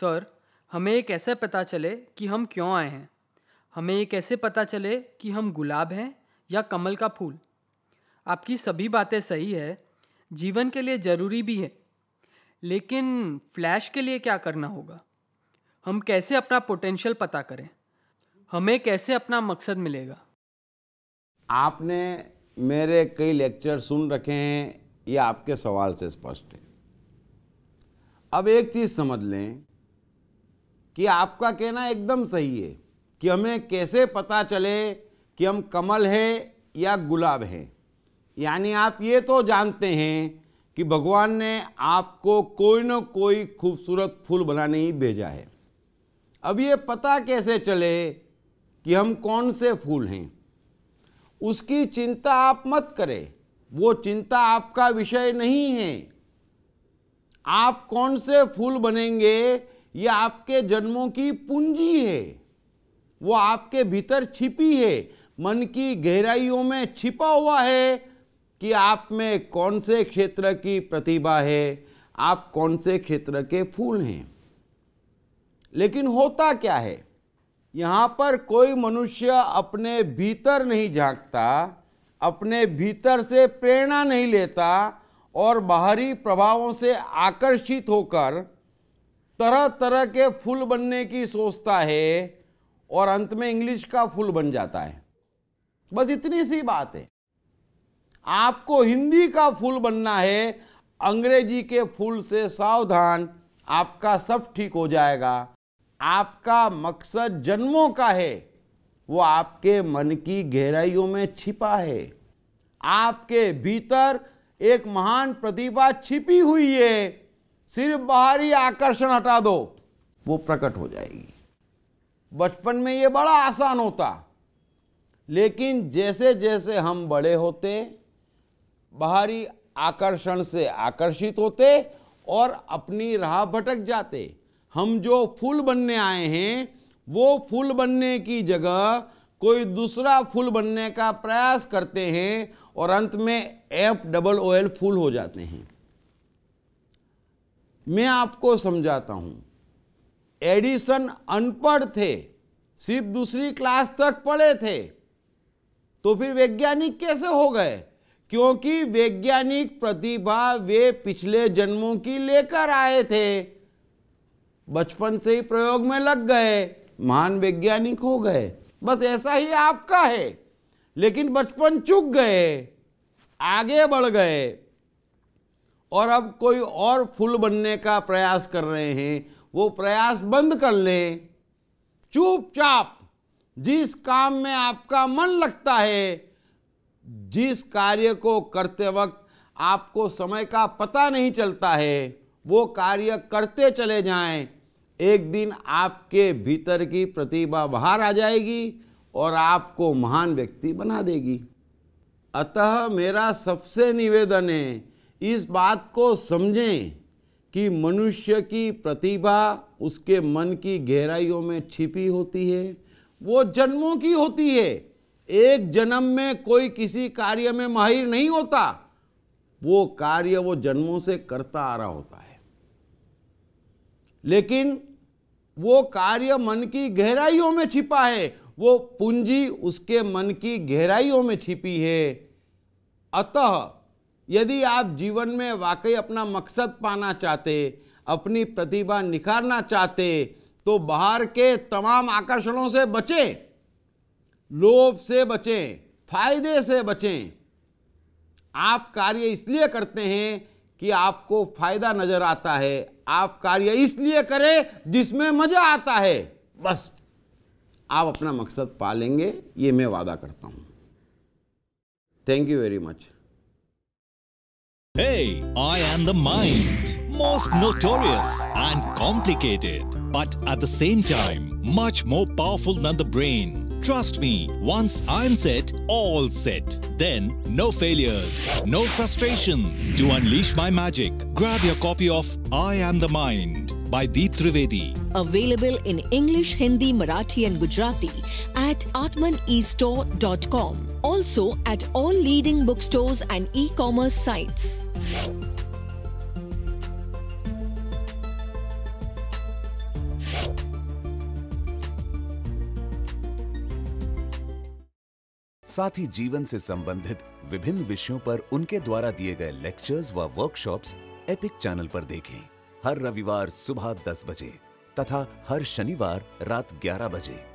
Sir हमें ये कैसे पता चले कि हम क्यों आए हैं हमें ये कैसे पता चले कि हम गुलाब हैं या कमल का फूल आपकी सभी बातें सही है जीवन के लिए ज़रूरी भी है लेकिन फ्लैश के लिए क्या करना होगा हम कैसे अपना पोटेंशियल पता करें हमें कैसे अपना मकसद मिलेगा आपने मेरे कई लेक्चर सुन रखे हैं ये आपके सवाल से स्पष्ट है अब एक चीज़ समझ लें कि आपका कहना एकदम सही है कि हमें कैसे पता चले कि हम कमल है या गुलाब हैं यानी आप ये तो जानते हैं कि भगवान ने आपको कोई ना कोई खूबसूरत फूल बनाने ही भेजा है अब ये पता कैसे चले कि हम कौन से फूल हैं उसकी चिंता आप मत करें वो चिंता आपका विषय नहीं है आप कौन से फूल बनेंगे ये आपके जन्मों की पूंजी है वो आपके भीतर छिपी है मन की गहराइयों में छिपा हुआ है कि आप में कौन से क्षेत्र की प्रतिभा है आप कौन से क्षेत्र के फूल हैं लेकिन होता क्या है यहाँ पर कोई मनुष्य अपने भीतर नहीं झांकता अपने भीतर से प्रेरणा नहीं लेता और बाहरी प्रभावों से आकर्षित होकर तरह तरह के फूल बनने की सोचता है और अंत में इंग्लिश का फूल बन जाता है बस इतनी सी बात है आपको हिंदी का फूल बनना है अंग्रेजी के फूल से सावधान आपका सब ठीक हो जाएगा आपका मकसद जन्मों का है वो आपके मन की गहराइयों में छिपा है आपके भीतर एक महान प्रतिभा छिपी हुई है सिर्फ बाहरी आकर्षण हटा दो वो प्रकट हो जाएगी बचपन में ये बड़ा आसान होता लेकिन जैसे जैसे हम बड़े होते बाहरी आकर्षण से आकर्षित होते और अपनी राह भटक जाते हम जो फूल बनने आए हैं वो फूल बनने की जगह कोई दूसरा फूल बनने का प्रयास करते हैं और अंत में F double O L fool हो जाते हैं मैं आपको समझाता हूं एडिसन अनपढ़ थे सिर्फ दूसरी क्लास तक पढ़े थे तो फिर वैज्ञानिक कैसे हो गए क्योंकि वैज्ञानिक प्रतिभा वे पिछले जन्मों की लेकर आए थे बचपन से ही प्रयोग में लग गए महान वैज्ञानिक हो गए बस ऐसा ही आपका है लेकिन बचपन चुक गए आगे बढ़ गए और अब कोई और फूल बनने का प्रयास कर रहे हैं वो प्रयास बंद कर ले चुपचाप जिस काम में आपका मन लगता है जिस कार्य को करते वक्त आपको समय का पता नहीं चलता है वो कार्य करते चले जाएं एक दिन आपके भीतर की प्रतिभा बाहर आ जाएगी और आपको महान व्यक्ति बना देगी अतः मेरा सबसे निवेदन है इस बात को समझें कि मनुष्य की प्रतिभा उसके मन की गहराइयों में छिपी होती है वो जन्मों की होती है एक जन्म में कोई किसी कार्य में माहिर नहीं होता वो कार्य वो जन्मों से करता आ रहा होता है लेकिन वो कार्य मन की गहराइयों में छिपा है वो पूंजी उसके मन की गहराइयों में छिपी है अतः यदि आप जीवन में वाकई अपना मकसद पाना चाहते अपनी प्रतिभा निखारना चाहते तो बाहर के तमाम आकर्षणों से बचें लोभ से बचें फायदे से बचें आप कार्य इसलिए करते हैं कि आपको फायदा नजर आता है आप कार्य इसलिए करें जिसमें मजा आता है बस आप अपना मकसद पा लेंगे ये मैं वादा करता हूँ thank you very much Hey, I am the mind, most notorious and complicated, but at the same time, much more powerful than the brain. Trust me, once I'm set, all set. Then, no failures, no frustrations. To unleash my magic, grab your copy of I Am the Mind. by Deep Trivedi. Available in English, Hindi, Marathi and Gujarati at atmanestore.com. Also at all leading bookstores and e-commerce sites. साथ ही जीवन से संबंधित विभिन्न विषयों पर उनके द्वारा दिए गए लेक्चर्स व वर्कशॉप्स एपिक चैनल पर देखें हर रविवार सुबह 10 बजे तथा हर शनिवार रात 11 बजे